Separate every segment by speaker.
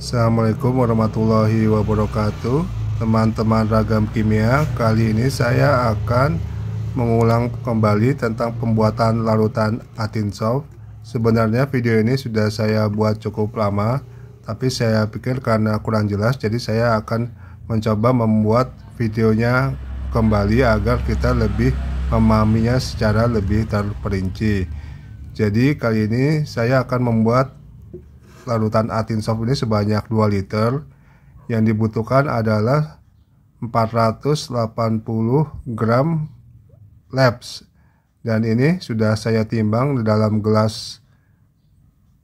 Speaker 1: Assalamualaikum warahmatullahi wabarakatuh Teman-teman ragam kimia Kali ini saya akan mengulang kembali tentang pembuatan larutan atinsoft Sebenarnya video ini sudah saya buat cukup lama Tapi saya pikir karena kurang jelas Jadi saya akan mencoba membuat videonya kembali Agar kita lebih memahaminya secara lebih terperinci Jadi kali ini saya akan membuat larutan Atinsoft ini sebanyak 2 liter yang dibutuhkan adalah 480 gram labs dan ini sudah saya timbang di dalam gelas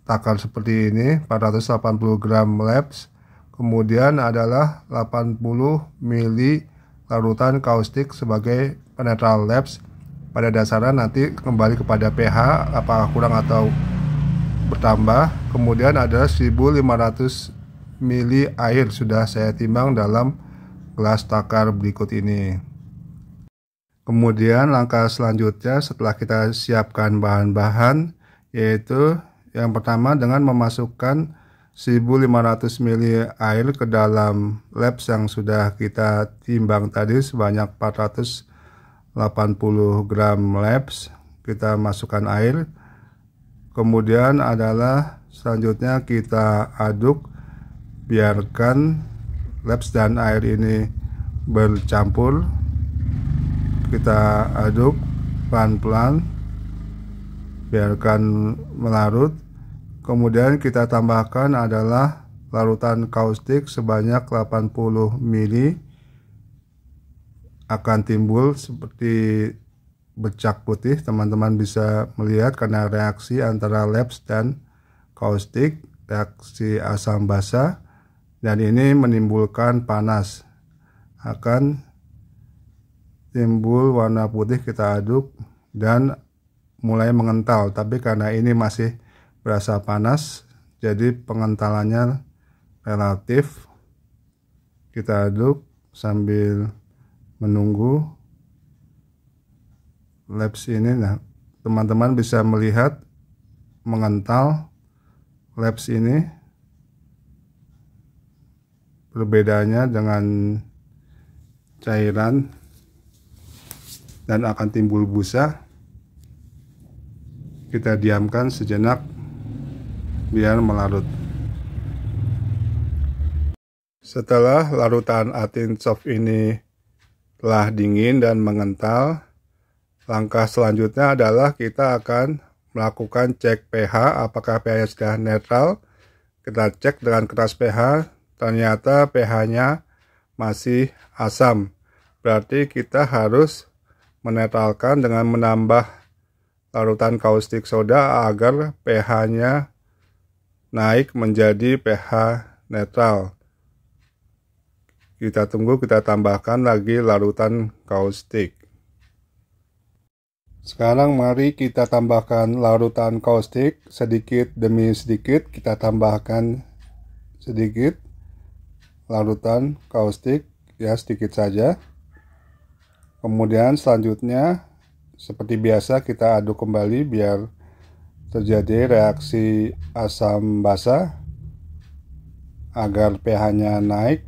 Speaker 1: takar seperti ini 480 gram labs kemudian adalah 80 mili larutan kaustik sebagai penetral labs pada dasarnya nanti kembali kepada pH apakah kurang atau bertambah. Kemudian ada 1500 mili air sudah saya timbang dalam gelas takar berikut ini. Kemudian langkah selanjutnya setelah kita siapkan bahan-bahan yaitu yang pertama dengan memasukkan 1500 ml air ke dalam lab yang sudah kita timbang tadi sebanyak 480 gram labs kita masukkan air kemudian adalah selanjutnya kita aduk biarkan laps dan air ini bercampur kita aduk pelan-pelan biarkan melarut kemudian kita tambahkan adalah larutan kaustik sebanyak 80 ml akan timbul seperti becak putih teman-teman bisa melihat karena reaksi antara labs dan kaustik reaksi asam basa dan ini menimbulkan panas akan timbul warna putih kita aduk dan mulai mengental tapi karena ini masih berasa panas jadi pengentalannya relatif kita aduk sambil menunggu Labs ini nah teman-teman bisa melihat mengental Labs ini berbedanya dengan cairan dan akan timbul busa kita diamkan sejenak biar melarut setelah larutan atin soft ini telah dingin dan mengental Langkah selanjutnya adalah kita akan melakukan cek pH, apakah ph sudah netral. Kita cek dengan keras pH, ternyata pH-nya masih asam. Berarti kita harus menetralkan dengan menambah larutan kaustik soda agar pH-nya naik menjadi pH netral. Kita tunggu kita tambahkan lagi larutan kaustik. Sekarang mari kita tambahkan larutan kaustik sedikit demi sedikit kita tambahkan sedikit larutan kaustik ya sedikit saja. Kemudian selanjutnya seperti biasa kita aduk kembali biar terjadi reaksi asam basa agar pH-nya naik.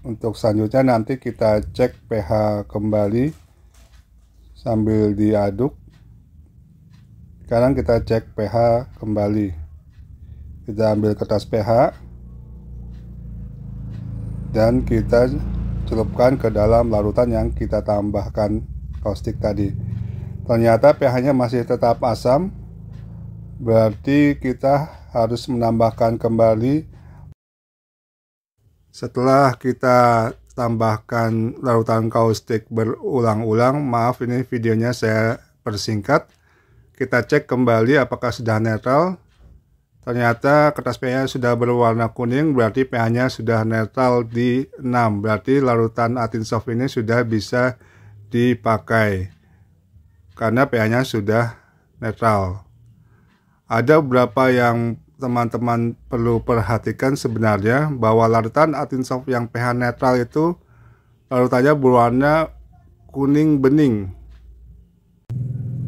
Speaker 1: Untuk selanjutnya nanti kita cek pH kembali sambil diaduk sekarang kita cek pH kembali kita ambil kertas pH dan kita celupkan ke dalam larutan yang kita tambahkan kaustik tadi ternyata pH nya masih tetap asam berarti kita harus menambahkan kembali setelah kita tambahkan larutan kaustik berulang-ulang. Maaf ini videonya saya persingkat. Kita cek kembali apakah sudah netral. Ternyata kertas pH sudah berwarna kuning berarti pH-nya sudah netral di 6. Berarti larutan atinsoft ini sudah bisa dipakai. Karena pH-nya sudah netral. Ada beberapa yang teman-teman perlu perhatikan sebenarnya bahwa larutan atinsoft yang pH netral itu larutannya berwarna kuning bening.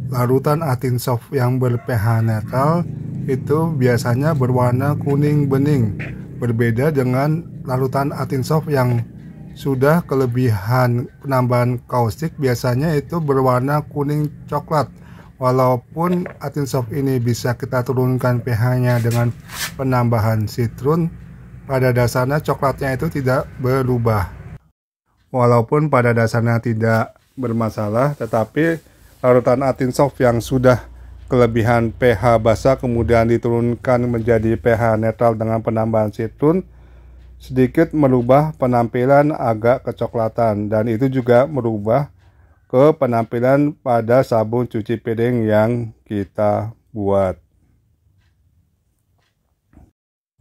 Speaker 1: Larutan atinsoft yang ber-pH netral itu biasanya berwarna kuning bening, berbeda dengan larutan atinsoft yang sudah kelebihan penambahan kaustik biasanya itu berwarna kuning coklat Walaupun atin soft ini bisa kita turunkan pH-nya dengan penambahan sitrun, pada dasarnya coklatnya itu tidak berubah. Walaupun pada dasarnya tidak bermasalah, tetapi larutan atin soft yang sudah kelebihan pH basa kemudian diturunkan menjadi pH netral dengan penambahan sitrun, sedikit merubah penampilan agak kecoklatan dan itu juga merubah ke penampilan pada sabun cuci piring yang kita buat.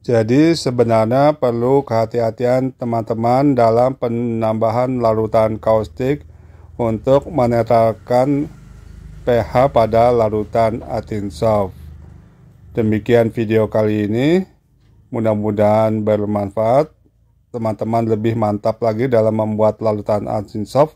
Speaker 1: Jadi sebenarnya perlu kehati-hatian teman-teman dalam penambahan larutan kaustik untuk menetralkan pH pada larutan atinsoft. Demikian video kali ini. Mudah-mudahan bermanfaat. Teman-teman lebih mantap lagi dalam membuat larutan soft.